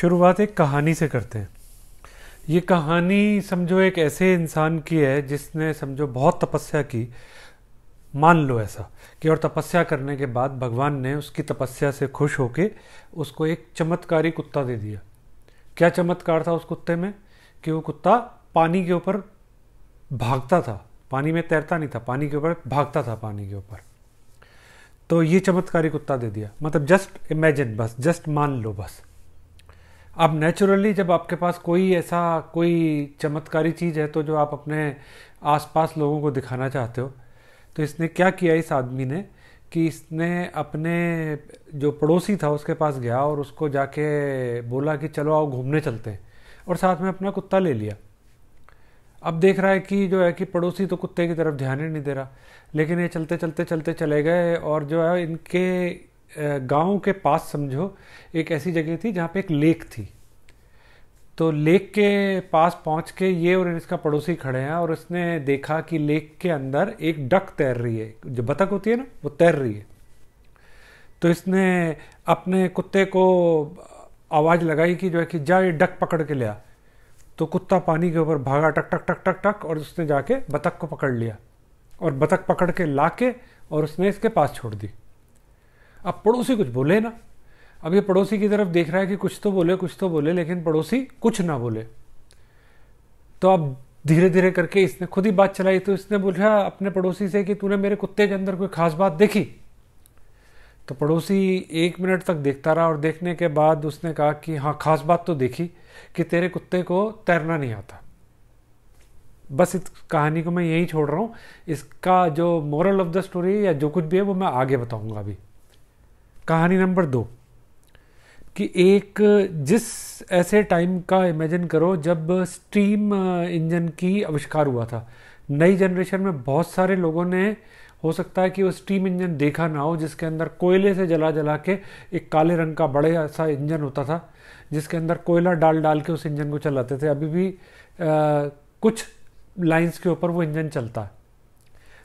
शुरुआत एक कहानी से करते हैं ये कहानी समझो एक ऐसे इंसान की है जिसने समझो बहुत तपस्या की मान लो ऐसा कि और तपस्या करने के बाद भगवान ने उसकी तपस्या से खुश होके उसको एक चमत्कारी कुत्ता दे दिया क्या चमत्कार था उस कुत्ते में कि वो कुत्ता पानी के ऊपर भागता था पानी में तैरता नहीं था पानी के ऊपर भागता था पानी के ऊपर तो ये चमत्कारी कुत्ता दे दिया मतलब जस्ट इमेजिन बस जस्ट मान लो बस अब नेचुरली जब आपके पास कोई ऐसा कोई चमत्कारी चीज़ है तो जो आप अपने आसपास लोगों को दिखाना चाहते हो तो इसने क्या किया इस आदमी ने कि इसने अपने जो पड़ोसी था उसके पास गया और उसको जाके बोला कि चलो आओ घूमने चलते हैं और साथ में अपना कुत्ता ले लिया अब देख रहा है कि जो है कि पड़ोसी तो कुत्ते की तरफ ध्यान ही नहीं दे रहा लेकिन ये चलते चलते चलते चले गए और जो है इनके गांव के पास समझो एक ऐसी जगह थी जहाँ पे एक लेक थी तो लेक के पास पहुँच के ये और इसका पड़ोसी खड़े हैं और उसने देखा कि लेक के अंदर एक डक तैर रही है जो बतख होती है ना वो तैर रही है तो इसने अपने कुत्ते को आवाज़ लगाई कि जो है कि जा ये डक पकड़ के लिया तो कुत्ता पानी के ऊपर भागा टक टक टक टक टक और उसने जाके बतख को पकड़ लिया और बतख पकड़ के ला के और उसने इसके पास छोड़ दी अब पड़ोसी कुछ बोले ना अब ये पड़ोसी की तरफ देख रहा है कि कुछ तो बोले कुछ तो बोले लेकिन पड़ोसी कुछ ना बोले तो अब धीरे धीरे करके इसने खुद ही बात चलाई तो इसने बोला अपने पड़ोसी से कि तूने मेरे कुत्ते के अंदर कोई खास बात देखी तो पड़ोसी एक मिनट तक देखता रहा और देखने के बाद उसने कहा कि हाँ खास बात तो देखी कि तेरे कुत्ते को तैरना नहीं आता बस इस कहानी को मैं यहीं छोड़ रहा हूँ इसका जो मॉरल ऑफ द स्टोरी या जो कुछ भी है वो मैं आगे बताऊँगा अभी कहानी नंबर दो कि एक जिस ऐसे टाइम का इमेजिन करो जब स्टीम इंजन की आविष्कार हुआ था नई जनरेशन में बहुत सारे लोगों ने हो सकता है कि वो स्टीम इंजन देखा ना हो जिसके अंदर कोयले से जला जला के एक काले रंग का बड़े ऐसा इंजन होता था जिसके अंदर कोयला डाल डाल के उस इंजन को चलाते थे अभी भी आ, कुछ लाइंस के ऊपर वो इंजन चलता है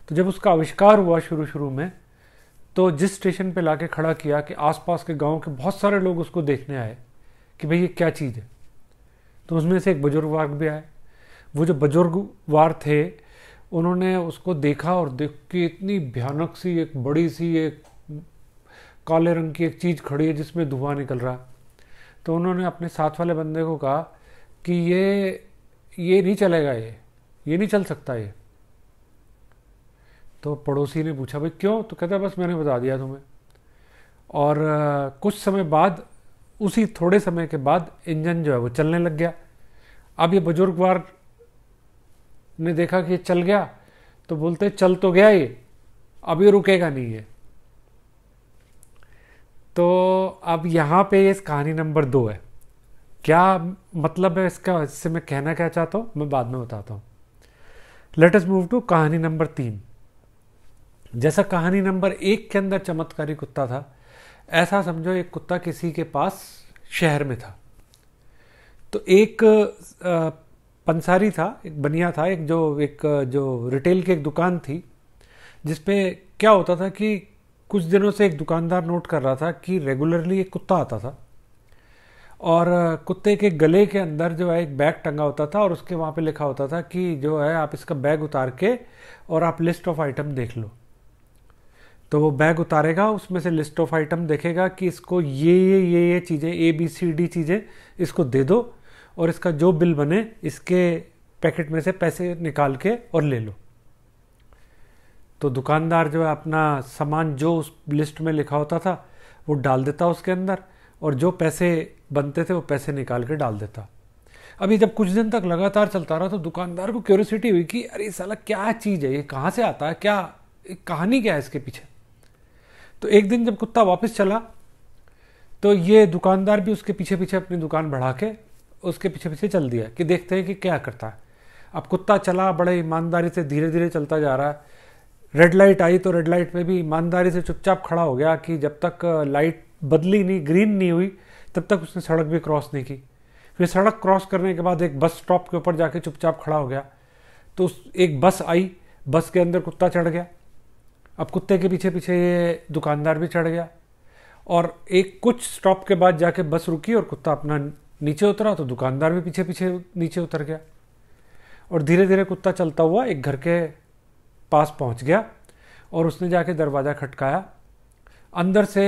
तो जब उसका आविष्कार हुआ शुरू शुरू में तो जिस स्टेशन पे लाके खड़ा किया कि आसपास के गांव के बहुत सारे लोग उसको देखने आए कि भाई ये क्या चीज़ है तो उसमें से एक बुजुर्ग वार्ग भी आए वो जो बुजुर्ग वार थे उन्होंने उसको देखा और देख के इतनी भयानक सी एक बड़ी सी एक काले रंग की एक चीज़ खड़ी है जिसमें धुआं निकल रहा तो उन्होंने अपने साथ वाले बंदे को कहा कि ये ये नहीं चलेगा ये ये नहीं चल सकता ये तो पड़ोसी ने पूछा भाई क्यों तो कहता बस मैंने बता दिया तुम्हें और कुछ समय बाद उसी थोड़े समय के बाद इंजन जो है वो चलने लग गया अब ये बुजुर्गवार ने देखा कि ये चल गया तो बोलते चल तो गया ये अब ये रुकेगा नहीं है तो अब यहाँ पे इस कहानी नंबर दो है क्या मतलब है इसका इससे मैं कहना क्या चाहता हूँ मैं बाद में बताता हूँ लेट अस मूव टू कहानी नंबर तीन जैसा कहानी नंबर एक के अंदर चमत्कारी कुत्ता था ऐसा समझो एक कुत्ता किसी के पास शहर में था तो एक पंसारी था एक बनिया था एक जो एक जो रिटेल की एक दुकान थी जिसपे क्या होता था कि कुछ दिनों से एक दुकानदार नोट कर रहा था कि रेगुलरली एक कुत्ता आता था और कुत्ते के गले के अंदर जो है एक बैग टंगा होता था और उसके वहाँ पे लिखा होता था कि जो है आप इसका बैग उतार के और आप लिस्ट ऑफ आइटम देख लो तो वो बैग उतारेगा उसमें से लिस्ट ऑफ आइटम देखेगा कि इसको ये ये ये ये चीज़ें ए बी सी डी चीज़ें इसको दे दो और इसका जो बिल बने इसके पैकेट में से पैसे निकाल के और ले लो तो दुकानदार जो है अपना सामान जो उस लिस्ट में लिखा होता था वो डाल देता उसके अंदर और जो पैसे बनते थे वो पैसे निकाल के डाल देता अभी जब कुछ दिन तक लगातार चलता रहा तो दुकानदार को क्यूरियोसिटी हुई कि अरे साला क्या चीज़ है ये कहाँ से आता है क्या कहानी क्या है इसके पीछे तो एक दिन जब कुत्ता वापस चला तो ये दुकानदार भी उसके पीछे पीछे अपनी दुकान बढ़ा के उसके पीछे पीछे चल दिया कि देखते हैं कि क्या करता है अब कुत्ता चला बड़े ईमानदारी से धीरे धीरे चलता जा रहा है रेड लाइट आई तो रेड लाइट में भी ईमानदारी से चुपचाप खड़ा हो गया कि जब तक लाइट बदली नहीं ग्रीन नहीं हुई तब तक उसने सड़क भी क्रॉस नहीं की फिर सड़क क्रॉस करने के बाद एक बस स्टॉप के ऊपर जाके चुपचाप खड़ा हो गया तो उस एक बस आई बस के अंदर कुत्ता चढ़ गया अब कुत्ते के पीछे पीछे ये दुकानदार भी चढ़ गया और एक कुछ स्टॉप के बाद जाके बस रुकी और कुत्ता अपना नीचे उतरा तो दुकानदार भी पीछे पीछे नीचे उतर गया और धीरे धीरे कुत्ता चलता हुआ एक घर के पास पहुंच गया और उसने जाके दरवाज़ा खटकाया अंदर से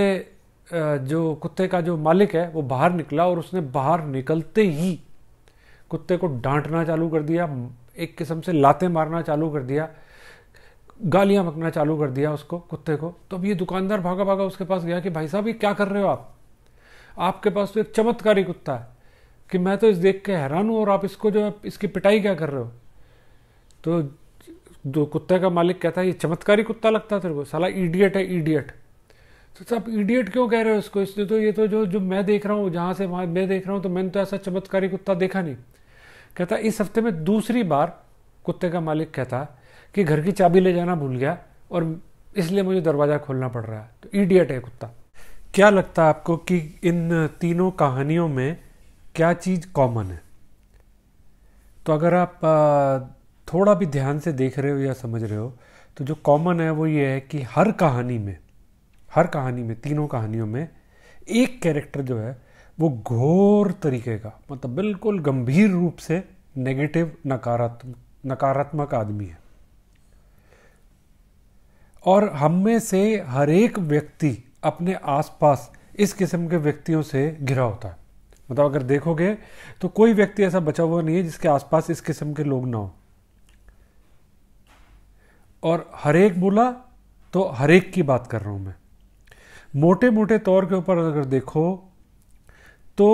जो कुत्ते का जो मालिक है वो बाहर निकला और उसने बाहर निकलते ही कुत्ते को डांटना चालू कर दिया एक किस्म से लाते मारना चालू कर दिया गालियां मकना चालू कर दिया उसको कुत्ते को तो अब ये दुकानदार भागा भागा उसके पास गया कि भाई साहब ये क्या कर रहे हो आप आपके पास तो एक चमत्कारी कुत्ता है कि मैं तो इस देख के हैरान हूँ और आप इसको जो है इसकी पिटाई क्या कर रहे हो तो दो कुत्ते का मालिक कहता है ये चमत्कारी कुत्ता लगता है तेरे को साला ईडियट है ईडियट तो सब ईडियट क्यों कह रहे हो इसको इसने तो ये तो जो जो मैं देख रहा हूँ जहाँ से वहाँ मैं देख रहा हूँ तो मैंने तो ऐसा चमत्कारी कुत्ता देखा नहीं कहता इस हफ्ते में दूसरी बार कुत्ते का मालिक कहता है कि घर की चाबी ले जाना भूल गया और इसलिए मुझे दरवाज़ा खोलना पड़ रहा है तो ईडियट है कुत्ता क्या लगता है आपको कि इन तीनों कहानियों में क्या चीज़ कॉमन है तो अगर आप थोड़ा भी ध्यान से देख रहे हो या समझ रहे हो तो जो कॉमन है वो ये है कि हर कहानी में हर कहानी में तीनों कहानियों में एक कैरेक्टर जो है वो घोर तरीके का मतलब बिल्कुल गंभीर रूप से नेगेटिव नकारात्मक नकारात्मक आदमी है और हम में से हर एक व्यक्ति अपने आसपास इस किस्म के व्यक्तियों से घिरा होता है मतलब अगर देखोगे तो कोई व्यक्ति ऐसा बचा हुआ नहीं है जिसके आसपास इस किस्म के लोग ना हो और हर एक बोला तो हर एक की बात कर रहा हूँ मैं मोटे मोटे तौर के ऊपर अगर देखो तो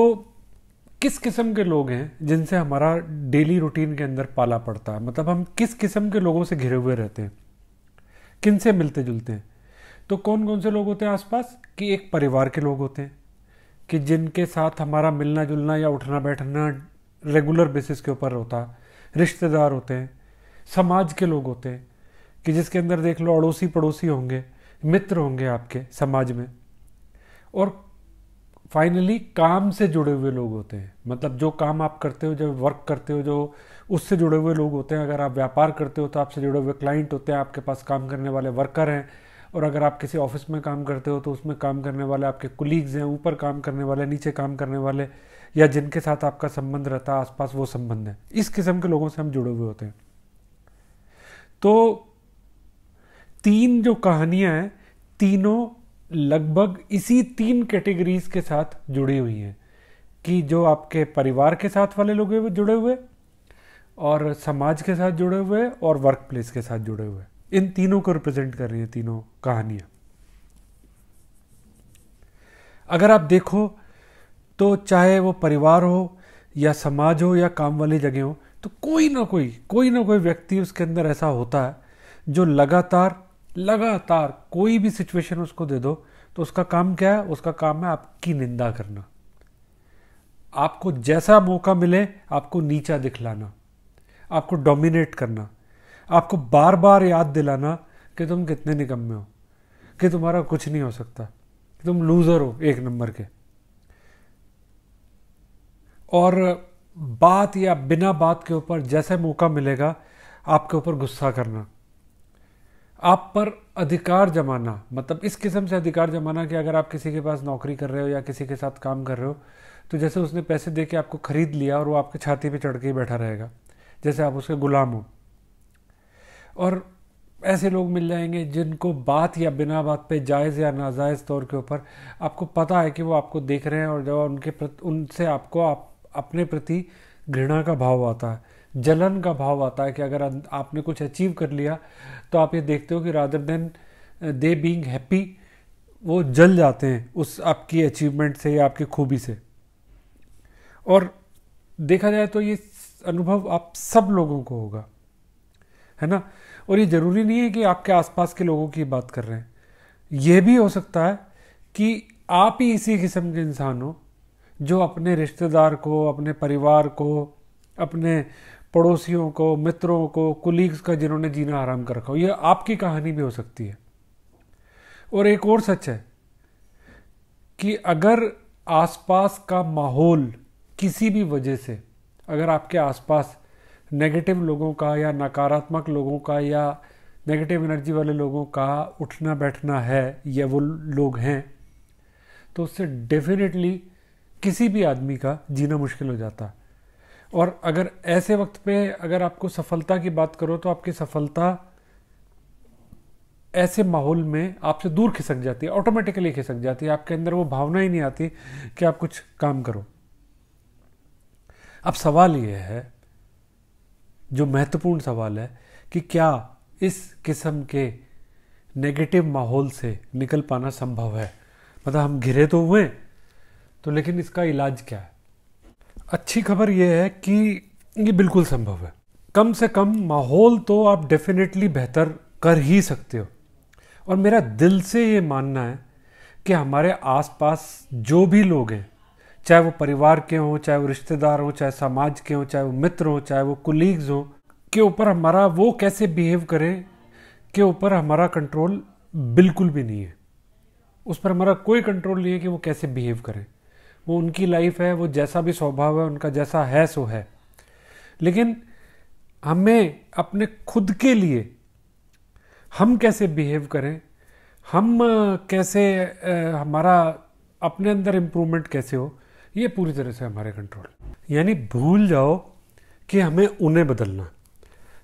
किस किस्म के लोग हैं जिनसे हमारा डेली रूटीन के अंदर पाला पड़ता है मतलब हम किस किस्म के लोगों से घिरे हुए रहते हैं किन से मिलते जुलते हैं तो कौन कौन से लोग होते हैं आसपास कि एक परिवार के लोग होते हैं कि जिनके साथ हमारा मिलना जुलना या उठना बैठना रेगुलर बेसिस के ऊपर होता रिश्तेदार होते हैं समाज के लोग होते हैं कि जिसके अंदर देख लो अड़ोसी पड़ोसी होंगे मित्र होंगे आपके समाज में और फाइनली काम से जुड़े हुए लोग होते हैं मतलब जो काम आप करते हो जब वर्क करते हो जो उससे जुड़े हुए लोग होते हैं अगर आप व्यापार करते हो तो आपसे जुड़े हुए क्लाइंट होते हैं आपके पास काम करने वाले वर्कर हैं और अगर आप किसी ऑफिस में काम करते हो तो उसमें काम करने वाले आपके कुलीग्स हैं ऊपर काम करने वाले नीचे काम करने वाले या जिनके साथ आपका संबंध रहता है आसपास वो संबंध है इस किस्म के लोगों से हम जुड़े हुए होते हैं तो तीन जो कहानियाँ हैं तीनों लगभग इसी तीन कैटेगरीज के साथ जुड़ी हुई है कि जो आपके परिवार के साथ वाले लोग जुड़े हुए और समाज के साथ जुड़े हुए और वर्क प्लेस के साथ जुड़े हुए इन तीनों को रिप्रेजेंट कर रही है तीनों कहानियां अगर आप देखो तो चाहे वो परिवार हो या समाज हो या काम वाली जगह हो तो कोई ना कोई कोई ना कोई व्यक्ति उसके अंदर ऐसा होता है जो लगातार लगातार कोई भी सिचुएशन उसको दे दो तो उसका काम क्या है उसका काम है आपकी निंदा करना आपको जैसा मौका मिले आपको नीचा दिखलाना आपको डोमिनेट करना आपको बार बार याद दिलाना कि तुम कितने निकम्मे हो कि तुम्हारा कुछ नहीं हो सकता कि तुम लूज़र हो एक नंबर के और बात या बिना बात के ऊपर जैसे मौका मिलेगा आपके ऊपर गुस्सा करना आप पर अधिकार जमाना मतलब इस किस्म से अधिकार जमाना कि अगर आप किसी के पास नौकरी कर रहे हो या किसी के साथ काम कर रहे हो तो जैसे उसने पैसे दे के आपको खरीद लिया और वो आपके छाती पे चढ़ के ही बैठा रहेगा जैसे आप उसके गुलाम हो और ऐसे लोग मिल जाएंगे जिनको बात या बिना बात पे जायज़ या नाजायज़ तौर के ऊपर आपको पता है कि वो आपको देख रहे हैं और जब उनके प्रति उनसे आपको आप अपने प्रति घृणा का भाव आता है जलन का भाव आता है कि अगर आपने कुछ अचीव कर लिया तो आप ये देखते हो कि rather than they being happy वो जल जाते हैं उस आपकी अचीवमेंट से या आपकी खूबी से और देखा जाए तो ये अनुभव आप सब लोगों को होगा है ना और ये ज़रूरी नहीं है कि आपके आसपास के लोगों की बात कर रहे हैं यह भी हो सकता है कि आप ही इसी किस्म के इंसान हो जो अपने रिश्तेदार को अपने परिवार को अपने पड़ोसियों को मित्रों को कुलीग्स का जिन्होंने जीना आराम कर रखा हो यह आपकी कहानी भी हो सकती है और एक और सच है कि अगर आसपास का माहौल किसी भी वजह से अगर आपके आसपास नेगेटिव लोगों का या नकारात्मक लोगों का या नेगेटिव एनर्जी वाले लोगों का उठना बैठना है या वो लोग हैं तो उससे डेफिनेटली किसी भी आदमी का जीना मुश्किल हो जाता है और अगर ऐसे वक्त पे अगर आपको सफलता की बात करो तो आपकी सफलता ऐसे माहौल में आपसे दूर खिसक जाती है ऑटोमेटिकली खिसक जाती है आपके अंदर वो भावना ही नहीं आती कि आप कुछ काम करो अब सवाल ये है जो महत्वपूर्ण सवाल है कि क्या इस किस्म के नेगेटिव माहौल से निकल पाना संभव है मतलब हम घिरे तो हुए तो लेकिन इसका इलाज क्या है अच्छी खबर यह है कि ये बिल्कुल संभव है कम से कम माहौल तो आप डेफिनेटली बेहतर कर ही सकते हो और मेरा दिल से ये मानना है कि हमारे आसपास जो भी लोग हैं चाहे वो परिवार के हों चाहे वो रिश्तेदार हों चाहे समाज के हों चाहे वो मित्र हों चाहे वो कुलीग्स हों के ऊपर हमारा वो कैसे बिहेव करें के ऊपर हमारा कंट्रोल बिल्कुल भी नहीं है उस पर हमारा कोई कंट्रोल नहीं है कि वो कैसे बिहेव करें वो उनकी लाइफ है वो जैसा भी स्वभाव है उनका जैसा है सो है लेकिन हमें अपने खुद के लिए हम कैसे बिहेव करें हम कैसे हमारा अपने अंदर इम्प्रूवमेंट कैसे हो ये पूरी तरह से हमारे कंट्रोल यानी भूल जाओ कि हमें उन्हें बदलना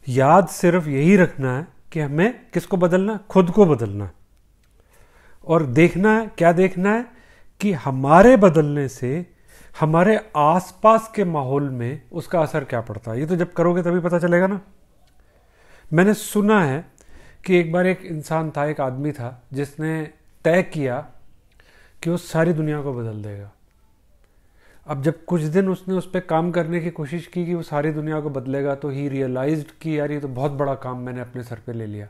याद सिर्फ यही रखना है कि हमें किसको बदलना खुद को बदलना और देखना है क्या देखना है कि हमारे बदलने से हमारे आसपास के माहौल में उसका असर क्या पड़ता है ये तो जब करोगे तभी पता चलेगा ना मैंने सुना है कि एक बार एक इंसान था एक आदमी था जिसने तय किया कि वो सारी दुनिया को बदल देगा अब जब कुछ दिन उसने उस पर काम करने की कोशिश की कि वो सारी दुनिया को बदलेगा तो ही रियलाइज कि यार ये तो बहुत बड़ा काम मैंने अपने सर पे ले लिया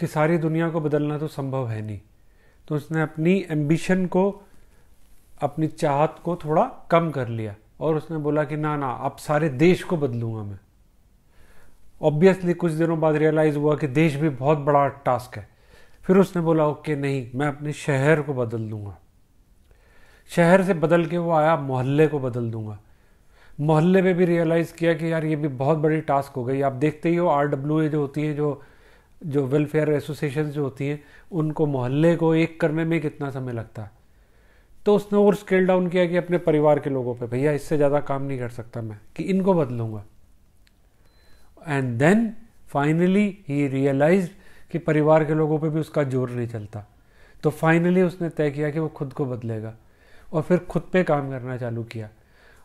कि सारी दुनिया को बदलना तो संभव है नहीं तो उसने अपनी एम्बिशन को अपनी चाहत को थोड़ा कम कर लिया और उसने बोला कि ना ना अब सारे देश को बदलूंगा मैं ऑब्वियसली कुछ दिनों बाद रियलाइज़ हुआ कि देश भी बहुत बड़ा टास्क है फिर उसने बोला ओके नहीं मैं अपने शहर को बदल दूंगा शहर से बदल के वो आया मोहल्ले को बदल दूंगा मोहल्ले में भी रियलाइज़ किया कि यार ये भी बहुत बड़ी टास्क हो गई आप देखते ही हो आर डब्ल्यू ए जो होती हैं जो जो वेलफेयर एसोसिएशन जो होती हैं उनको मोहल्ले को एक करने में कितना समय लगता है तो उसने और स्केल डाउन किया कि अपने परिवार के लोगों पे भैया इससे ज़्यादा काम नहीं कर सकता मैं कि इनको बदलूंगा and then finally he realize कि परिवार के लोगों पे भी उसका जोर नहीं चलता तो फाइनली उसने तय किया कि वो खुद को बदलेगा और फिर खुद पे काम करना चालू किया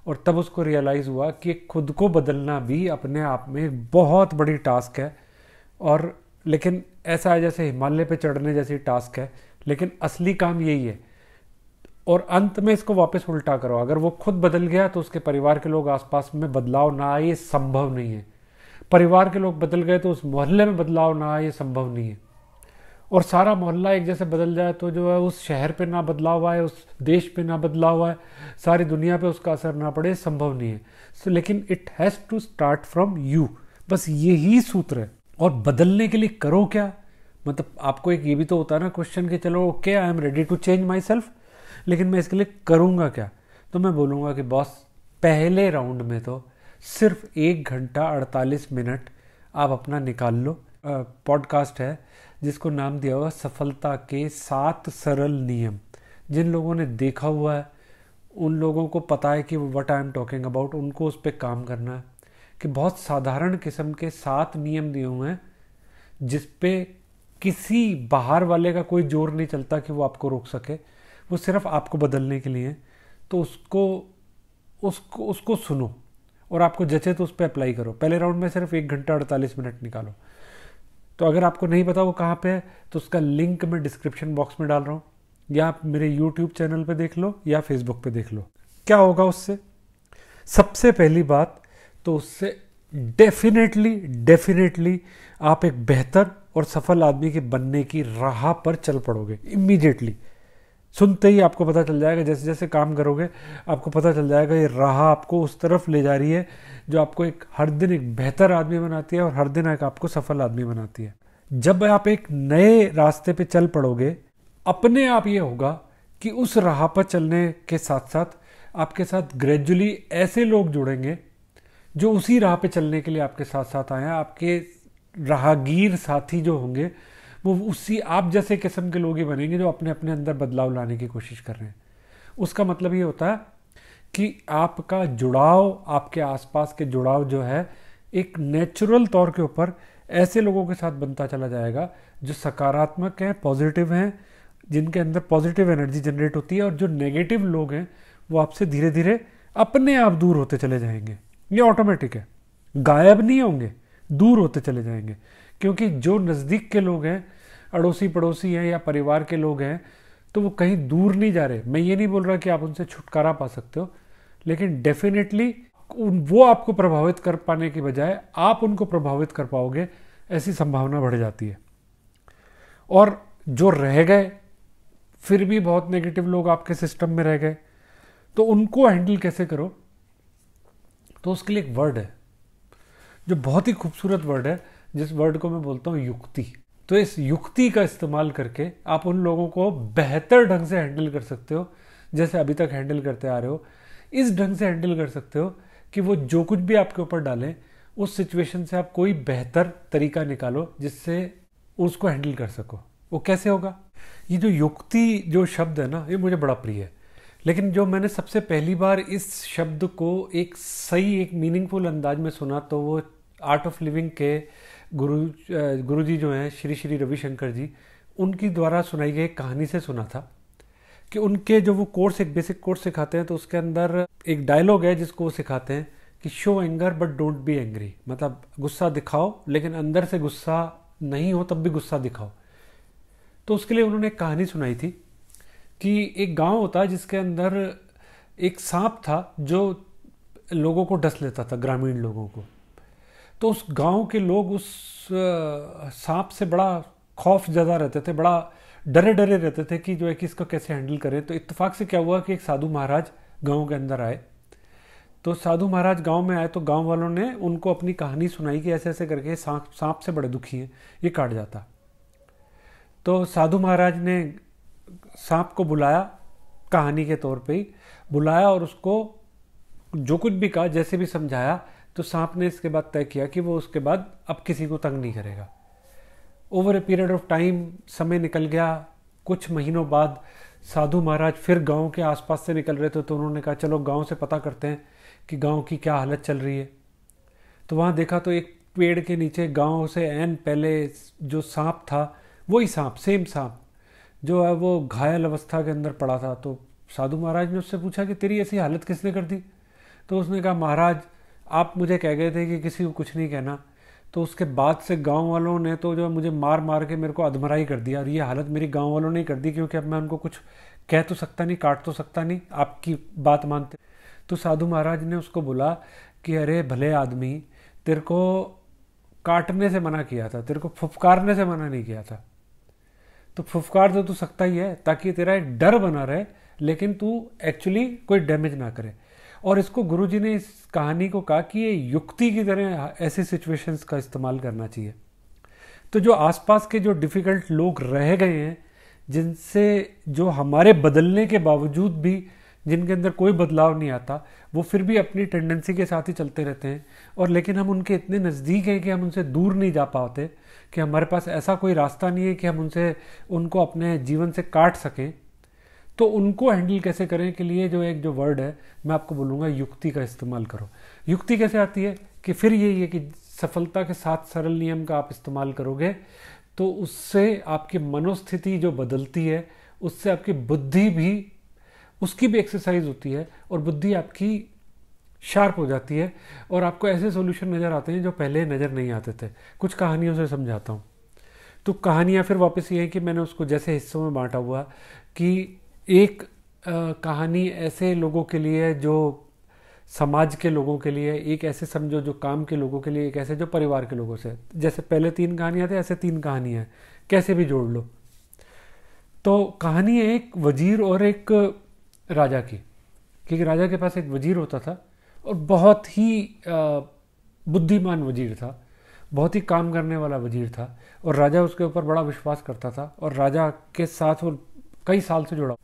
और तब उसको रियलाइज़ हुआ कि खुद को बदलना भी अपने आप में एक बहुत बड़ी टास्क है और लेकिन ऐसा है जैसे हिमालय पे चढ़ने जैसी टास्क है लेकिन असली काम यही है और अंत में इसको वापस उल्टा करो अगर वो खुद बदल गया तो उसके परिवार के लोग आसपास में बदलाव ना आए ये संभव नहीं है परिवार के लोग बदल गए तो उस मोहल्ले में बदलाव ना आए ये संभव नहीं है और सारा मोहल्ला एक जैसे बदल जाए तो जो है उस शहर पे ना बदलाव आए उस देश पे ना बदलाव आए सारी दुनिया पे उसका असर ना पड़े संभव नहीं है so, लेकिन it has to start from you बस यही सूत्र है और बदलने के लिए करो क्या मतलब आपको एक ये भी तो होता है ना क्वेश्चन कि चलो okay I am ready to change myself लेकिन मैं इसके लिए करूँगा क्या तो मैं बोलूँगा कि बॉस पहले राउंड में तो सिर्फ एक घंटा अड़तालीस मिनट आप अपना निकाल लो पॉडकास्ट है जिसको नाम दिया हुआ सफलता के सात सरल नियम जिन लोगों ने देखा हुआ है उन लोगों को पता है कि what I am talking about उनको उस पर काम करना है कि बहुत साधारण किस्म के सात नियम दिए हुए हैं जिसपे किसी बाहर वाले का कोई जोर नहीं चलता कि वो आपको रोक सके वो सिर्फ आपको बदलने के लिए तो उसको उसको उसको सुनो और आपको जचे तो उस पर अप्लाई करो पहले राउंड में सिर्फ एक घंटा अड़तालीस मिनट निकालो तो अगर आपको नहीं पता वो कहाँ पे है तो उसका लिंक मैं डिस्क्रिप्शन बॉक्स में डाल रहा हूँ या आप मेरे यूट्यूब चैनल पे देख लो या फेसबुक पे देख लो क्या होगा उससे सबसे पहली बात तो उससे डेफिनेटली डेफिनेटली आप एक बेहतर और सफल आदमी के बनने की राह पर चल पड़ोगे इमीडिएटली सुनते ही आपको पता चल जाएगा जैसे जैसे काम करोगे आपको पता चल जाएगा ये राह आपको उस तरफ ले जा रही है जो आपको एक हर दिन एक बेहतर आदमी बनाती है और हर दिन एक आपको सफल आदमी बनाती है जब आप एक नए रास्ते पे चल पड़ोगे अपने आप ये होगा कि उस राह पर चलने के साथ साथ आपके साथ ग्रेजुअली ऐसे लोग जुड़ेंगे जो उसी राह पे चलने के लिए आपके साथ साथ आए हैं आपके राहगीर साथी जो होंगे वो उसी आप जैसे किस्म के लोग ही बनेंगे जो अपने अपने अंदर बदलाव लाने की कोशिश कर रहे हैं उसका मतलब ये होता है कि आपका जुड़ाव आपके आसपास के जुड़ाव जो है एक नेचुरल तौर के ऊपर ऐसे लोगों के साथ बनता चला जाएगा जो सकारात्मक हैं पॉजिटिव हैं जिनके अंदर पॉजिटिव एनर्जी जनरेट होती है और जो नेगेटिव लोग हैं वो आपसे धीरे धीरे अपने आप दूर होते चले जाएंगे ये ऑटोमेटिक है गायब नहीं होंगे दूर होते चले जाएंगे क्योंकि जो नज़दीक के लोग हैं अड़ोसी पड़ोसी हैं या परिवार के लोग हैं तो वो कहीं दूर नहीं जा रहे मैं ये नहीं बोल रहा कि आप उनसे छुटकारा पा सकते हो लेकिन डेफिनेटली वो आपको प्रभावित कर पाने के बजाय आप उनको प्रभावित कर पाओगे ऐसी संभावना बढ़ जाती है और जो रह गए फिर भी बहुत नेगेटिव लोग आपके सिस्टम में रह गए तो उनको हैंडल कैसे करो तो उसके लिए एक वर्ड है जो बहुत ही खूबसूरत वर्ड है जिस वर्ड को मैं बोलता हूँ युक्ति तो इस युक्ति का इस्तेमाल करके आप उन लोगों को बेहतर ढंग से हैंडल कर सकते हो जैसे अभी तक हैंडल करते आ रहे हो इस ढंग से हैंडल कर सकते हो कि वो जो कुछ भी आपके ऊपर डालें उस सिचुएशन से आप कोई बेहतर तरीका निकालो जिससे उसको हैंडल कर सको वो कैसे होगा ये जो युक्ति जो शब्द है ना ये मुझे बड़ा प्रिय है लेकिन जो मैंने सबसे पहली बार इस शब्द को एक सही एक मीनिंगफुल अंदाज में सुना तो वो आर्ट ऑफ लिविंग के गुरु गुरु जी जो हैं श्री श्री रविशंकर जी उनकी द्वारा सुनाई गई कहानी से सुना था कि उनके जो वो कोर्स एक बेसिक कोर्स सिखाते हैं तो उसके अंदर एक डायलॉग है जिसको वो सिखाते हैं कि show anger but don't be angry मतलब गुस्सा दिखाओ लेकिन अंदर से गुस्सा नहीं हो तब भी गुस्सा दिखाओ तो उसके लिए उन्होंने एक कहानी सुनाई थी कि एक गांव होता जिसके अंदर एक सांप था जो लोगों को डस लेता था ग्रामीण लोगों को तो उस गांव के लोग उस सांप से बड़ा खौफ ज़्यादा रहते थे बड़ा डरे डरे रहते थे कि जो है कि इसको कैसे हैंडल करें तो इत्तेफाक से क्या हुआ कि एक साधु महाराज गांव के अंदर आए तो साधु महाराज गांव में आए तो गांव वालों ने उनको अपनी कहानी सुनाई कि ऐसे ऐसे करके सांप सांप से बड़े दुखी हैं ये काट जाता तो साधु महाराज ने सांप को बुलाया कहानी के तौर पे ही बुलाया और उसको जो कुछ भी कहा जैसे भी समझाया तो सांप ने इसके बाद तय किया कि वो उसके बाद अब किसी को तंग नहीं करेगा over a period of time समय निकल गया कुछ महीनों बाद साधु महाराज फिर गांव के आसपास से निकल रहे थे तो उन्होंने कहा चलो गांव से पता करते हैं कि गांव की क्या हालत चल रही है तो वहाँ देखा तो एक पेड़ के नीचे गांव से एन पहले जो सांप था वही सांप सेम सांप जो है वो घायल अवस्था के अंदर पड़ा था तो साधु महाराज ने उससे पूछा कि तेरी ऐसी हालत किसने कर दी तो उसने कहा महाराज आप मुझे कह गए थे कि किसी को कुछ नहीं कहना तो उसके बाद से गांव वालों ने तो जो मुझे मार मार के मेरे को अधमरा ही कर दिया और ये हालत मेरी गांव वालों ने ही कर दी क्योंकि अब मैं उनको कुछ कह तो सकता नहीं काट तो सकता नहीं आपकी बात मानते तो साधु महाराज ने उसको बोला कि अरे भले आदमी तेरे को काटने से मना किया था तेरे को फुफकारने से मना नहीं किया था तो फुफकार तो तू सकता ही है ताकि तेरा एक डर बना रहे लेकिन तू एक्चुअली कोई डैमेज ना करे और इसको गुरुजी ने इस कहानी को कहा कि ये युक्ति की तरह ऐसे सिचुएशंस का इस्तेमाल करना चाहिए तो जो आसपास के जो डिफ़िकल्ट लोग रह गए हैं जिनसे जो हमारे बदलने के बावजूद भी जिनके अंदर कोई बदलाव नहीं आता वो फिर भी अपनी टेंडेंसी के साथ ही चलते रहते हैं और लेकिन हम उनके इतने नज़दीक हैं कि हम उनसे दूर नहीं जा पाते कि हमारे पास ऐसा कोई रास्ता नहीं है कि हम उनसे उनको अपने जीवन से काट सकें तो उनको हैंडल कैसे करें के लिए जो एक जो वर्ड है मैं आपको बोलूँगा युक्ति का इस्तेमाल करो युक्ति कैसे आती है कि फिर यही है कि सफलता के साथ सरल नियम का आप इस्तेमाल करोगे तो उससे आपकी मनोस्थिति जो बदलती है उससे आपकी बुद्धि भी उसकी भी एक्सरसाइज होती है और बुद्धि आपकी शार्प हो जाती है और आपको ऐसे सॉल्यूशन नज़र आते हैं जो पहले नज़र नहीं आते थे कुछ कहानियों से समझाता हूँ तो कहानियाँ फिर वापस ये हैं कि मैंने उसको जैसे हिस्सों में बांटा हुआ कि एक कहानी ऐसे लोगों के लिए है जो समाज के लोगों के लिए एक ऐसे समझो जो काम के लोगों के लिए एक ऐसे जो परिवार के लोगों से जैसे पहले तीन कहानियाँ थी ऐसे तीन कहानियाँ कैसे भी जोड़ लो तो कहानी है एक वजीर और एक राजा की क्योंकि राजा के पास एक वजीर होता था और बहुत ही बुद्धिमान वजीर था बहुत ही काम करने वाला वजीर था और राजा उसके ऊपर बड़ा विश्वास करता था और राजा के साथ वो कई साल से जुड़ा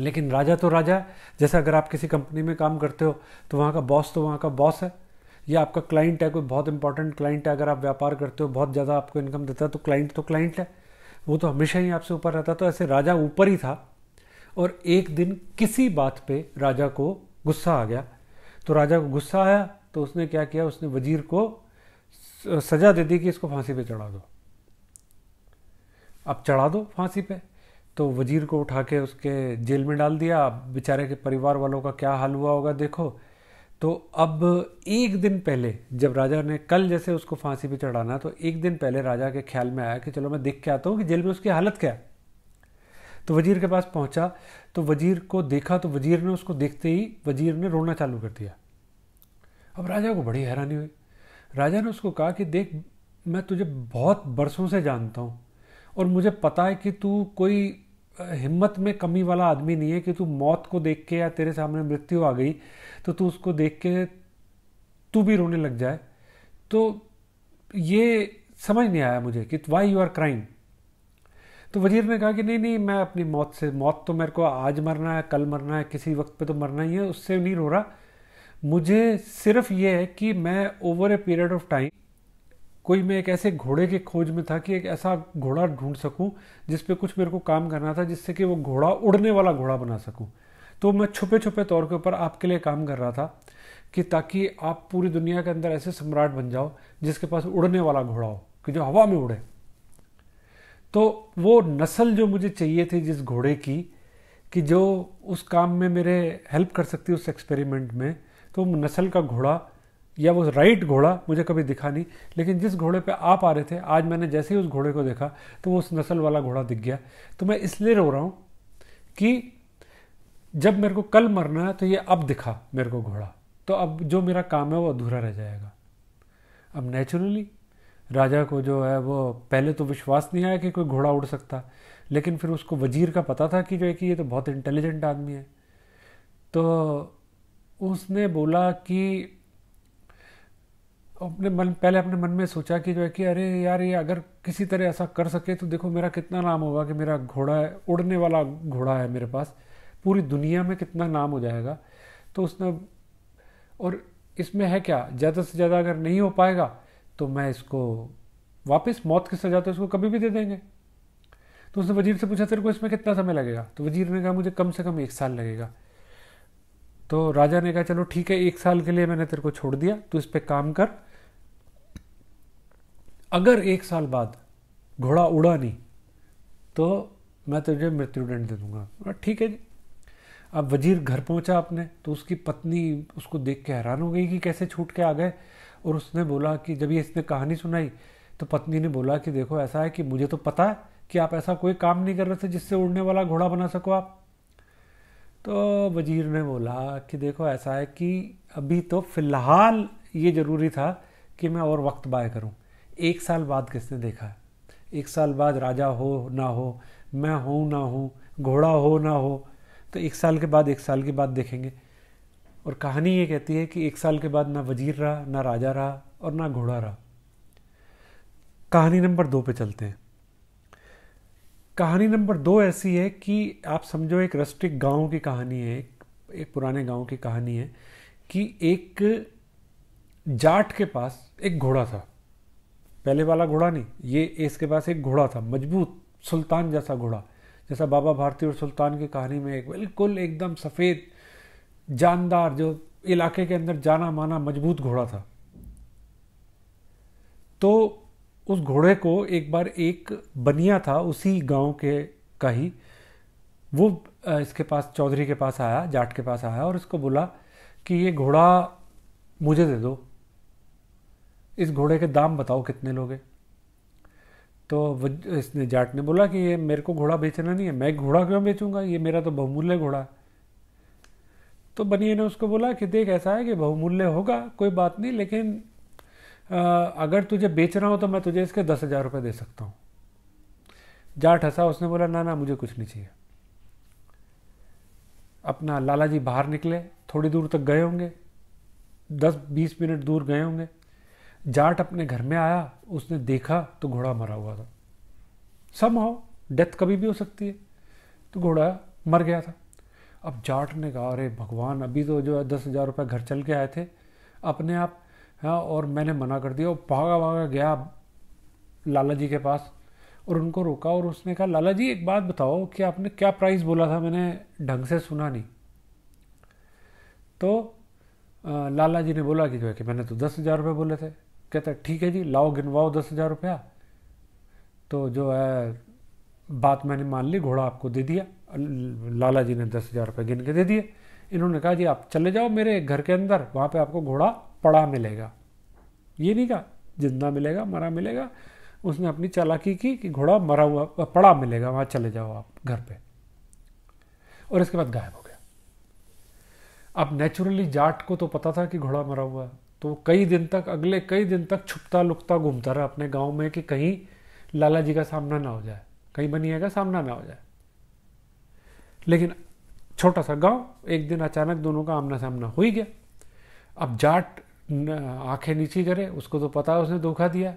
लेकिन राजा तो राजा है जैसे अगर आप किसी कंपनी में काम करते हो तो वहाँ का बॉस तो वहाँ का बॉस है या आपका क्लाइंट है कोई बहुत इंपॉर्टेंट क्लाइंट है अगर आप व्यापार करते हो बहुत ज़्यादा आपको इनकम देता है तो क्लाइंट तो क्लाइंट है वो तो हमेशा ही आपसे ऊपर रहता तो ऐसे राजा ऊपर ही था और एक दिन किसी बात पे राजा को गुस्सा आ गया तो राजा को गुस्सा आया तो उसने क्या किया उसने वजीर को सजा दे दी कि इसको फांसी पे चढ़ा दो अब चढ़ा दो फांसी पे तो वजीर को उठा के उसके जेल में डाल दिया बेचारे के परिवार वालों का क्या हाल हुआ होगा देखो तो अब एक दिन पहले जब राजा ने कल जैसे उसको फांसी पर चढ़ाना तो एक दिन पहले राजा के ख्याल में आया कि चलो मैं देख के आता हूँ कि जेल में उसकी हालत क्या है तो वजीर के पास पहुंचा तो वजीर को देखा तो वजीर ने उसको देखते ही वजीर ने रोना चालू कर दिया अब राजा को बड़ी हैरानी हुई राजा ने उसको कहा कि देख मैं तुझे बहुत बरसों से जानता हूँ और मुझे पता है कि तू कोई हिम्मत में कमी वाला आदमी नहीं है कि तू मौत को देख के या तेरे सामने मृत्यु आ गई तो तू उसको देख के तू भी रोने लग जाए तो ये समझ नहीं आया मुझे कि वाई यू आर क्राइम तो वजीर ने कहा कि नहीं नहीं मैं अपनी मौत से मौत तो मेरे को आज मरना है कल मरना है किसी वक्त पे तो मरना ही है उससे नहीं रो रहा मुझे सिर्फ ये है कि मैं over a period of time कोई मैं एक ऐसे घोड़े के खोज में था कि एक ऐसा घोड़ा ढूंढ सकूं जिस पे कुछ मेरे को काम करना था जिससे कि वो घोड़ा उड़ने वाला घोड़ा बना सकूं तो मैं छुपे छुपे तौर के ऊपर आपके लिए काम कर रहा था कि ताकि आप पूरी दुनिया के अंदर ऐसे सम्राट बन जाओ जिसके पास उड़ने वाला घोड़ा हो कि जो हवा में उड़े तो वो नस्ल जो मुझे चाहिए थी जिस घोड़े की कि जो उस काम में मेरे हेल्प कर सकती उस एक्सपेरिमेंट में तो नस्ल का घोड़ा या वो राइट घोड़ा मुझे कभी दिखा नहीं लेकिन जिस घोड़े पे आप आ रहे थे आज मैंने जैसे ही उस घोड़े को देखा तो वो उस नस्ल वाला घोड़ा दिख गया तो मैं इसलिए रो रहा हूँ कि जब मेरे को कल मरना है तो ये अब दिखा मेरे को घोड़ा तो अब जो मेरा काम है वो अधूरा रह जाएगा अब नेचुरली राजा को जो है वो पहले तो विश्वास नहीं आया कि कोई घोड़ा उड़ सकता लेकिन फिर उसको वजीर का पता था कि जो है कि ये तो बहुत इंटेलिजेंट आदमी है तो उसने बोला कि अपने मन पहले अपने मन में सोचा कि जो है कि अरे यार ये अगर किसी तरह ऐसा कर सके तो देखो मेरा कितना नाम होगा कि मेरा घोड़ा है उड़ने वाला घोड़ा है मेरे पास पूरी दुनिया में कितना नाम हो जाएगा तो उसने और इसमें है क्या ज़्यादा से ज़्यादा अगर नहीं हो पाएगा तो मैं इसको वापस मौत की सज़ा तो इसको कभी भी दे देंगे तो उसने वजीर से पूछा तेरे को इसमें कितना समय लगेगा तो वजीर ने कहा मुझे कम से कम एक साल लगेगा तो राजा ने कहा चलो ठीक है एक साल के लिए मैंने तेरे को छोड़ दिया तो इस पर काम कर अगर एक साल बाद घोड़ा उड़ा नहीं तो मैं तुझे मृत्युदंड दे दूंगा ठीक है जी अब वजीर घर पहुंचा अपने तो उसकी पत्नी उसको देख के हैरान हो गई कि कैसे छूट के आ गए और उसने बोला कि जब ये इसने कहानी सुनाई तो पत्नी ने बोला कि देखो ऐसा है कि मुझे तो पता है कि आप ऐसा कोई काम नहीं कर रहे थे जिससे उड़ने वाला घोड़ा बना सको आप तो वजीर ने बोला कि देखो ऐसा है कि अभी तो फ़िलहाल ये ज़रूरी था कि मैं और वक्त बाय करूँ एक साल बाद किसने देखा है एक साल बाद राजा हो ना हो मैं हूँ ना हूँ घोड़ा हो ना हो तो एक साल के बाद एक साल के बाद देखेंगे और कहानी ये कहती है कि एक साल के बाद ना वजीर रहा ना राजा रहा और ना घोड़ा रहा कहानी नंबर दो पे चलते हैं कहानी नंबर दो ऐसी है कि आप समझो एक रस्टिक गांव की कहानी है एक पुराने गांव की कहानी है कि एक जाट के पास एक घोड़ा था पहले वाला घोड़ा नहीं ये इसके पास एक घोड़ा था मजबूत सुल्तान जैसा घोड़ा जैसा बाबा भारती और सुल्तान की कहानी में एक बिल्कुल एकदम सफ़ेद जानदार जो इलाके के अंदर जाना माना मजबूत घोड़ा था तो उस घोड़े को एक बार एक बनिया था उसी गांव के का ही वो इसके पास चौधरी के पास आया जाट के पास आया और इसको बोला कि ये घोड़ा मुझे दे दो इस घोड़े के दाम बताओ कितने लोगे तो इसने जाट ने बोला कि ये मेरे को घोड़ा बेचना नहीं है मैं घोड़ा क्यों बेचूंगा ये मेरा तो बहुमूल्य घोड़ा है तो बनिए ने उसको बोला कि देख ऐसा है कि बहुमूल्य होगा कोई बात नहीं लेकिन आ, अगर तुझे बेचना हो तो मैं तुझे इसके दस हज़ार रुपये दे सकता हूँ जाट हंसा उसने बोला ना ना मुझे कुछ नहीं चाहिए अपना लाला जी बाहर निकले थोड़ी दूर तक गए होंगे दस बीस मिनट दूर गए होंगे जाट अपने घर में आया उसने देखा तो घोड़ा मरा हुआ था सम हो डेथ कभी भी हो सकती है तो घोड़ा मर गया था अब जाट ने कहा अरे भगवान अभी तो जो है दस हज़ार रुपये घर चल के आए थे अपने आप हाँ और मैंने मना कर दिया और भागा भागा गया लाला जी के पास और उनको रोका और उसने कहा लाला जी एक बात बताओ कि आपने क्या प्राइस बोला था मैंने ढंग से सुना नहीं तो लाला जी ने बोला कि जो है कि मैंने तो दस हज़ार रुपये बोले थे कहता ठीक है जी लाओ गिनवाओ दस हज़ार रुपया तो जो है बात मैंने मान ली घोड़ा आपको दे दिया लाला जी ने दस हज़ार रुपये गिन के दे दिए इन्होंने कहा जी आप चले जाओ मेरे घर के अंदर वहाँ पे आपको घोड़ा पड़ा मिलेगा ये नहीं कहा जिंदा मिलेगा मरा मिलेगा उसने अपनी चालाकी की कि घोड़ा मरा हुआ पड़ा मिलेगा वहाँ चले जाओ आप घर पे और इसके बाद गायब हो गया अब नेचुरली जाट को तो पता था कि घोड़ा मरा हुआ है तो कई दिन तक अगले कई दिन तक छुपता लुकता घूमता रहा अपने गांव में कि कहीं लाला जी का सामना ना हो जाए कहीं बनिए का सामना ना हो जाए लेकिन छोटा सा गांव एक दिन अचानक दोनों का आमना सामना हो ही गया अब जाट आंखें नीचे करे उसको तो पता है उसने धोखा दिया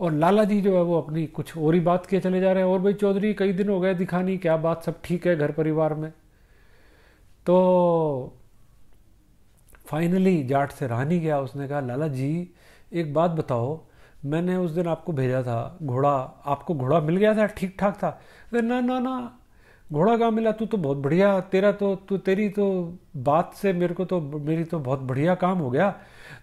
और लाला जी जो है वो अपनी कुछ और ही बात किए चले जा रहे हैं और भाई चौधरी कई दिन हो गए दिखा नहीं क्या बात सब ठीक है घर परिवार में तो फाइनली जाट से रहा नहीं गया उसने कहा लाला जी एक बात बताओ मैंने उस दिन आपको भेजा था घोड़ा आपको घोड़ा मिल गया था ठीक ठाक था अरे ना ना ना घोड़ा कहाँ मिला तू तो बहुत बढ़िया तेरा तो तू तेरी तो बात से मेरे को तो मेरी तो बहुत बढ़िया काम हो गया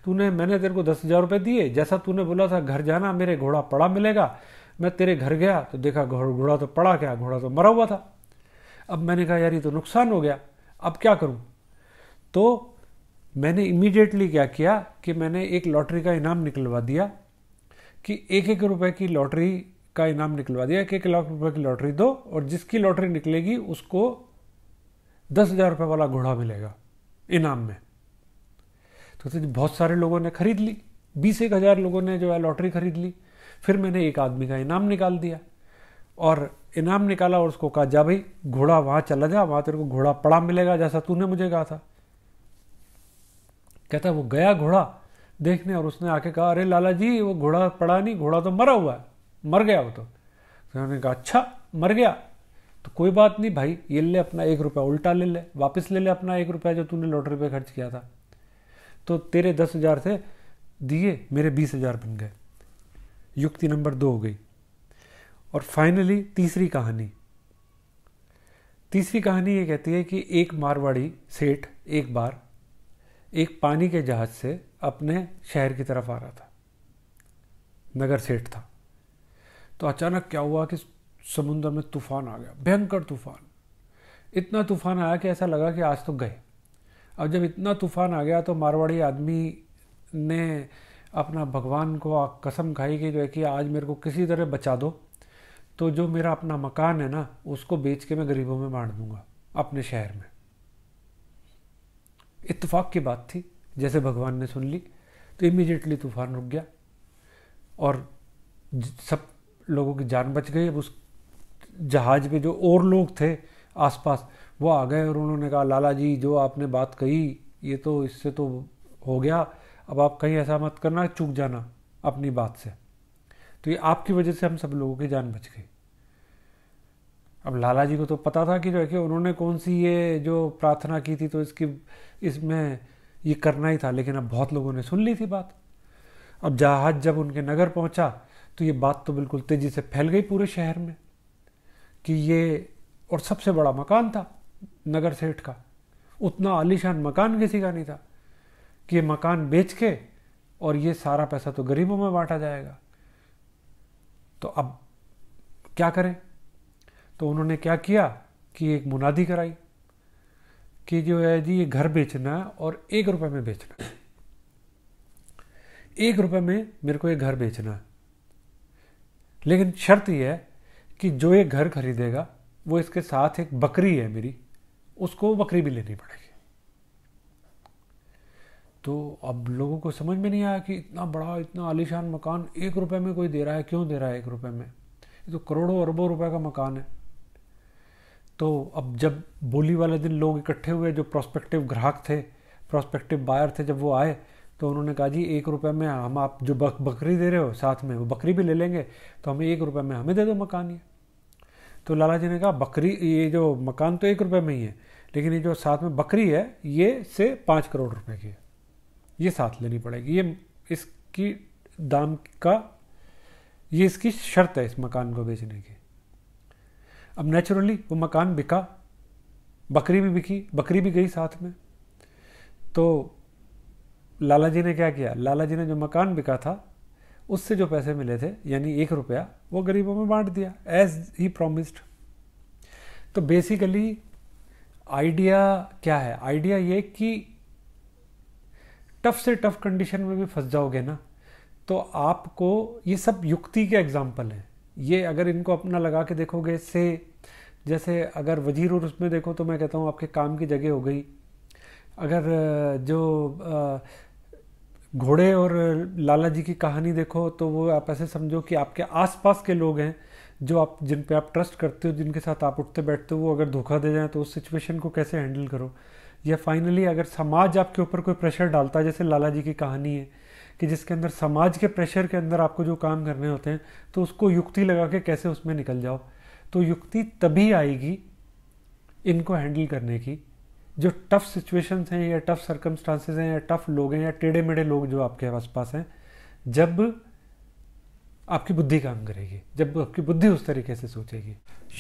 तूने मैंने तेरे को दस हज़ार रुपये दिए जैसा तूने बोला था घर जाना मेरे घोड़ा पड़ा मिलेगा मैं तेरे घर गया तो देखा घोड़ा तो पड़ा क्या घोड़ा तो मरा हुआ था अब मैंने कहा यार ये तो नुकसान हो गया अब क्या करूँ तो मैंने इमीडिएटली क्या किया कि मैंने एक लॉटरी का इनाम निकलवा दिया कि एक एक रुपए की लॉटरी का इनाम निकलवा दिया कि एक लाख रुपए की लॉटरी दो और जिसकी लॉटरी निकलेगी उसको दस हजार रुपये वाला घोड़ा मिलेगा इनाम में तो, तो बहुत सारे लोगों ने खरीद ली बीस एक हजार लोगों ने जो है लॉटरी खरीद ली फिर मैंने एक आदमी का इनाम निकाल दिया और इनाम निकाला और उसको कहा जा भाई घोड़ा वहाँ चला जा वहाँ तेरे को घोड़ा पड़ा मिलेगा जैसा तूने मुझे कहा था कहता है वो गया घोड़ा देखने और उसने आके कहा अरे लाला जी वो घोड़ा पड़ा नहीं घोड़ा तो मरा हुआ है मर गया वो तो।, तो उन्होंने कहा अच्छा मर गया तो कोई बात नहीं भाई ये ले अपना एक रुपया उल्टा ले ले वापस ले ले अपना एक रुपया जो तूने लॉटरी पे खर्च किया था तो तेरे दस हजार थे दिए मेरे बीस हजार बन गए युक्ति नंबर दो हो गई और फाइनली तीसरी कहानी तीसरी कहानी ये कहती है कि एक मारवाड़ी सेठ एक बार एक पानी के जहाज़ से अपने शहर की तरफ आ रहा था नगर सेठ था तो अचानक क्या हुआ कि समुद्र में तूफान आ गया भयंकर तूफान इतना तूफान आया कि ऐसा लगा कि आज तो गए अब जब इतना तूफान आ गया तो मारवाड़ी आदमी ने अपना भगवान को कसम खाई कि जो है कि आज मेरे को किसी तरह बचा दो तो जो मेरा अपना मकान है ना उसको बेच के मैं गरीबों में बांट दूंगा अपने शहर में इतफाक़ की बात थी जैसे भगवान ने सुन ली तो इमीडिएटली तूफान रुक गया और सब लोगों की जान बच गई अब उस जहाज पे जो और लोग थे आसपास वो आ गए और उन्होंने कहा लाला जी जो आपने बात कही ये तो इससे तो हो गया अब आप कहीं ऐसा मत करना चूक जाना अपनी बात से तो ये आपकी वजह से हम सब लोगों की जान बच गई अब लाला जी को तो पता था कि जो है कि उन्होंने कौन सी ये जो प्रार्थना की थी तो इसकी इसमें ये करना ही था लेकिन अब बहुत लोगों ने सुन ली थी बात अब जहाज जब उनके नगर पहुंचा तो ये बात तो बिल्कुल तेज़ी से फैल गई पूरे शहर में कि ये और सबसे बड़ा मकान था नगर सेठ का उतना आलीशान मकान किसी का नहीं था कि ये मकान बेच के और ये सारा पैसा तो गरीबों में बांटा जाएगा तो अब क्या करें तो उन्होंने क्या किया कि एक मुनादी कराई कि जो है जी ये घर बेचना है और एक रुपए में बेचना एक रुपए में मेरे को ये घर बेचना है लेकिन शर्त यह है कि जो ये घर खरीदेगा वो इसके साथ एक बकरी है मेरी उसको बकरी भी लेनी पड़ेगी तो अब लोगों को समझ में नहीं आया कि इतना बड़ा इतना आलिशान मकान एक रुपए में कोई दे रहा है क्यों दे रहा है एक रुपए में ये तो करोड़ों अरबों रुपए का मकान है तो अब जब बोली वाले दिन लोग इकट्ठे हुए जो प्रोस्पेक्टिव ग्राहक थे प्रोस्पेक्टिव बायर थे जब वो आए तो उन्होंने कहा जी एक रुपये में हम आप जो बक, बकरी दे रहे हो साथ में वो बकरी भी ले लेंगे तो हमें एक रुपये में हमें दे दो मकान ये तो लाला जी ने कहा बकरी ये जो मकान तो एक रुपये में ही है लेकिन ये जो साथ में बकरी है ये से पाँच करोड़ रुपए की है ये साथ लेनी पड़ेगी ये इसकी दाम का ये इसकी शर्त है इस मकान को बेचने की अब नेचुरली वो मकान बिका बकरी भी बिकी बकरी भी गई साथ में तो लाला जी ने क्या किया लाला जी ने जो मकान बिका था उससे जो पैसे मिले थे यानी एक रुपया वो गरीबों में बांट दिया एज ही प्रोमिस्ड तो बेसिकली आइडिया क्या है आइडिया ये कि टफ से टफ कंडीशन में भी फंस जाओगे ना तो आपको ये सब युक्ति के एग्जाम्पल हैं ये अगर इनको अपना लगा के देखोगे से जैसे अगर वजीर और उसमें देखो तो मैं कहता हूँ आपके काम की जगह हो गई अगर जो घोड़े और लाला जी की कहानी देखो तो वो आप ऐसे समझो कि आपके आसपास के लोग हैं जो आप जिन पे आप ट्रस्ट करते हो जिनके साथ आप उठते बैठते हो वो अगर धोखा दे जाए तो उस सिचुएशन को कैसे हैंडल करो या फाइनली अगर समाज आपके ऊपर कोई प्रेशर डालता है जैसे लाला जी की कहानी है कि जिसके अंदर समाज के प्रेशर के अंदर आपको जो काम करने होते हैं तो उसको युक्ति लगा के कैसे उसमें निकल जाओ तो युक्ति तभी आएगी इनको हैंडल करने की जो टफ सिचुएशंस हैं या टफ सर्कमस्टांसेस हैं या टफ लोग हैं या टेढ़े मेढ़े लोग जो आपके आसपास हैं जब आपकी बुद्धि काम करेगी जब आपकी बुद्धि उस तरीके से सोचेगी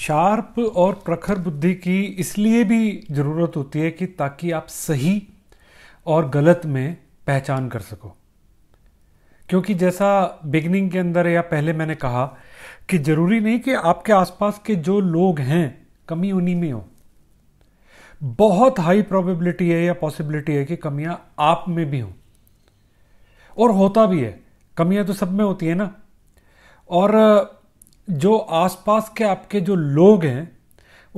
शार्प और प्रखर बुद्धि की इसलिए भी ज़रूरत होती है कि ताकि आप सही और गलत में पहचान कर सको क्योंकि जैसा बिगनिंग के अंदर या पहले मैंने कहा कि जरूरी नहीं कि आपके आसपास के जो लोग हैं कमी उन्हीं में हो बहुत हाई प्रोबेबिलिटी है या पॉसिबिलिटी है कि कमियां आप में भी हों और होता भी है कमियां तो सब में होती है ना और जो आसपास के आपके जो लोग हैं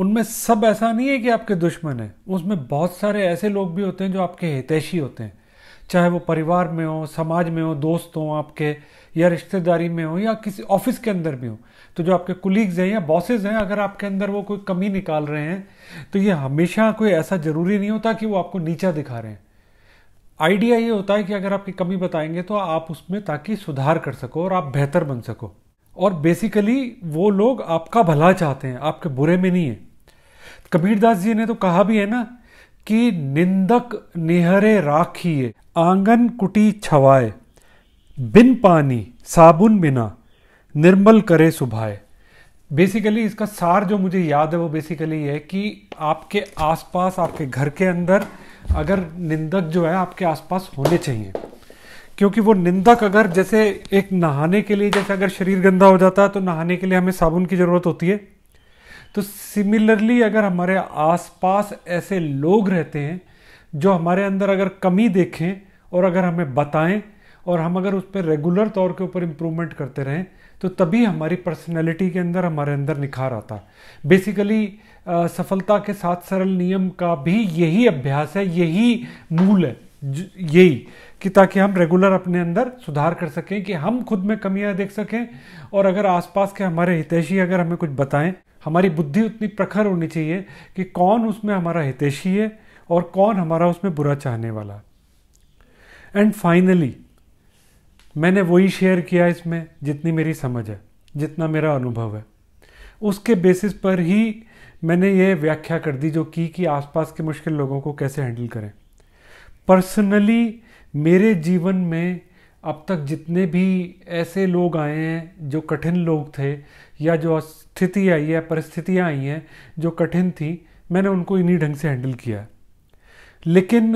उनमें सब ऐसा नहीं है कि आपके दुश्मन हैं उसमें बहुत सारे ऐसे लोग भी होते हैं जो आपके हितैषी होते हैं चाहे वो परिवार में हो समाज में हो दोस्त हो आपके या रिश्तेदारी में हो या किसी ऑफिस के अंदर भी हो तो जो आपके कुलीग्स हैं या बॉसेज हैं अगर आपके अंदर वो कोई कमी निकाल रहे हैं तो ये हमेशा कोई ऐसा ज़रूरी नहीं होता कि वो आपको नीचा दिखा रहे हैं आइडिया ये होता है कि अगर आपकी कमी बताएंगे तो आप उसमें ताकि सुधार कर सको और आप बेहतर बन सको और बेसिकली वो लोग आपका भला चाहते हैं आपके बुरे में नहीं है कबीरदास जी ने तो कहा भी है ना कि निंदक निहरे राखिए आंगन कुटी छवाए बिन पानी साबुन बिना निर्मल करे सुबह बेसिकली इसका सार जो मुझे याद है वो बेसिकली ये है कि आपके आसपास आपके घर के अंदर अगर निंदक जो है आपके आसपास होने चाहिए क्योंकि वो निंदक अगर जैसे एक नहाने के लिए जैसे अगर शरीर गंदा हो जाता है तो नहाने के लिए हमें साबुन की ज़रूरत होती है तो सिमिलरली अगर हमारे आसपास ऐसे लोग रहते हैं जो हमारे अंदर अगर कमी देखें और अगर हमें बताएं और हम अगर उस पर रेगुलर तौर के ऊपर इम्प्रूवमेंट करते रहें तो तभी हमारी पर्सनैलिटी के अंदर हमारे अंदर निखार आता है बेसिकली सफलता के साथ सरल नियम का भी यही अभ्यास है यही मूल है यही कि ताकि हम रेगुलर अपने अंदर सुधार कर सकें कि हम खुद में कमियां देख सकें और अगर आसपास के हमारे हितैषी अगर हमें कुछ बताएं हमारी बुद्धि उतनी प्रखर होनी चाहिए कि कौन उसमें हमारा हितैषी है और कौन हमारा उसमें बुरा चाहने वाला एंड फाइनली मैंने वही शेयर किया इसमें जितनी मेरी समझ है जितना मेरा अनुभव है उसके बेसिस पर ही मैंने ये व्याख्या कर दी जो की कि आसपास के मुश्किल लोगों को कैसे हैंडल करें पर्सनली मेरे जीवन में अब तक जितने भी ऐसे लोग आए हैं जो कठिन लोग थे या जो स्थिति आई है परिस्थितियाँ आई हैं जो कठिन थी मैंने उनको इन्हीं ढंग से हैंडल किया लेकिन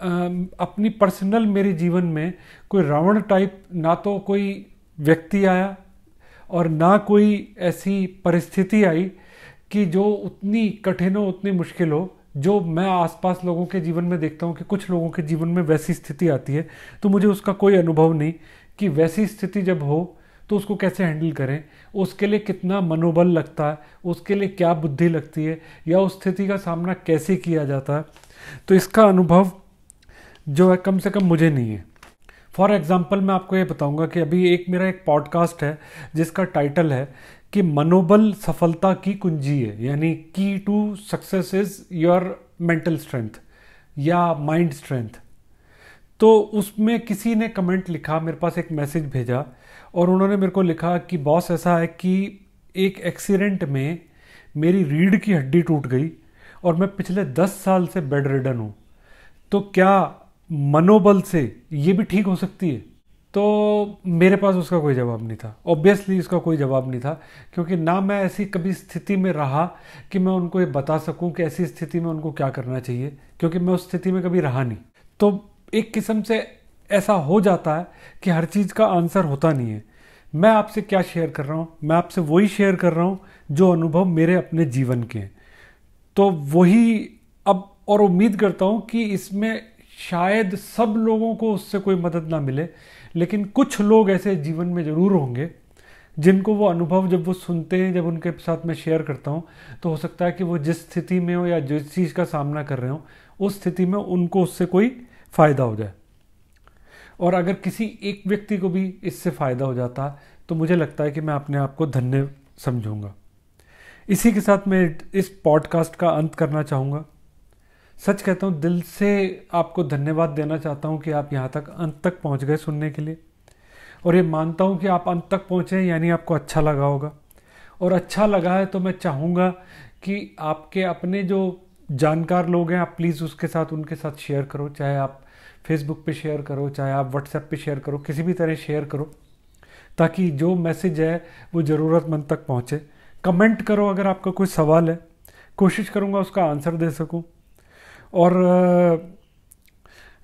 अपनी पर्सनल मेरे जीवन में कोई रावण टाइप ना तो कोई व्यक्ति आया और ना कोई ऐसी परिस्थिति आई कि जो उतनी कठिन हो उतनी मुश्किल हो जो मैं आसपास लोगों के जीवन में देखता हूँ कि कुछ लोगों के जीवन में वैसी स्थिति आती है तो मुझे उसका कोई अनुभव नहीं कि वैसी स्थिति जब हो तो उसको कैसे हैंडल करें उसके लिए कितना मनोबल लगता है उसके लिए क्या बुद्धि लगती है या उस स्थिति का सामना कैसे किया जाता है तो इसका अनुभव जो है कम से कम मुझे नहीं है फॉर एग्ज़ाम्पल मैं आपको ये बताऊंगा कि अभी एक मेरा एक पॉडकास्ट है जिसका टाइटल है कि मनोबल सफलता की कुंजी है यानी key to success is your mental strength या माइंड स्ट्रेंथ तो उसमें किसी ने कमेंट लिखा मेरे पास एक मैसेज भेजा और उन्होंने मेरे को लिखा कि बॉस ऐसा है कि एक एक्सीडेंट में मेरी रीढ़ की हड्डी टूट गई और मैं पिछले दस साल से बेड रिडन हूँ तो क्या मनोबल से ये भी ठीक हो सकती है तो मेरे पास उसका कोई जवाब नहीं था ऑब्वियसली इसका कोई जवाब नहीं था क्योंकि ना मैं ऐसी कभी स्थिति में रहा कि मैं उनको ये बता सकूं कि ऐसी स्थिति में उनको क्या करना चाहिए क्योंकि मैं उस स्थिति में कभी रहा नहीं तो एक किस्म से ऐसा हो जाता है कि हर चीज़ का आंसर होता नहीं है मैं आपसे क्या शेयर कर रहा हूँ मैं आपसे वही शेयर कर रहा हूँ जो अनुभव मेरे अपने जीवन के हैं तो वही अब और उम्मीद करता हूँ कि इसमें शायद सब लोगों को उससे कोई मदद ना मिले लेकिन कुछ लोग ऐसे जीवन में ज़रूर होंगे जिनको वो अनुभव जब वो सुनते हैं जब उनके साथ मैं शेयर करता हूँ तो हो सकता है कि वो जिस स्थिति में हो या जिस चीज़ का सामना कर रहे हो उस स्थिति में उनको उससे कोई फ़ायदा हो जाए और अगर किसी एक व्यक्ति को भी इससे फ़ायदा हो जाता तो मुझे लगता है कि मैं अपने आप को धन्य समझूंगा इसी के साथ मैं इस पॉडकास्ट का अंत करना चाहूँगा सच कहता हूँ दिल से आपको धन्यवाद देना चाहता हूँ कि आप यहाँ तक अंत तक पहुँच गए सुनने के लिए और ये मानता हूँ कि आप अंत तक पहुँचे यानी आपको अच्छा लगा होगा और अच्छा लगा है तो मैं चाहूँगा कि आपके अपने जो जानकार लोग हैं आप प्लीज़ उसके साथ उनके साथ शेयर करो चाहे आप फेसबुक पे शेयर करो चाहे आप व्हाट्सएप पे शेयर करो किसी भी तरह शेयर करो ताकि जो मैसेज है वो ज़रूरतमंद तक पहुँचे कमेंट करो अगर आपका कोई सवाल है कोशिश करूँगा उसका आंसर दे सकूँ और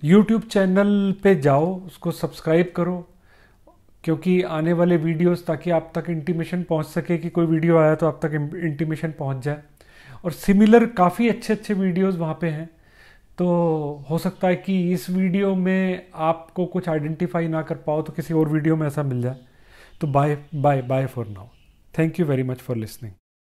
यूट्यूब चैनल पे जाओ उसको सब्सक्राइब करो क्योंकि आने वाले वीडियोस ताकि आप तक इंटीमेशन पहुंच सके कि कोई वीडियो आया तो आप तक इंटीमेशन पहुंच जाए और सिमिलर काफ़ी अच्छे अच्छे वीडियोस वहाँ पे हैं तो हो सकता है कि इस वीडियो में आपको कुछ आइडेंटिफाई ना कर पाओ तो किसी और वीडियो में ऐसा मिल जाए तो bye bye bye for now thank you very much for listening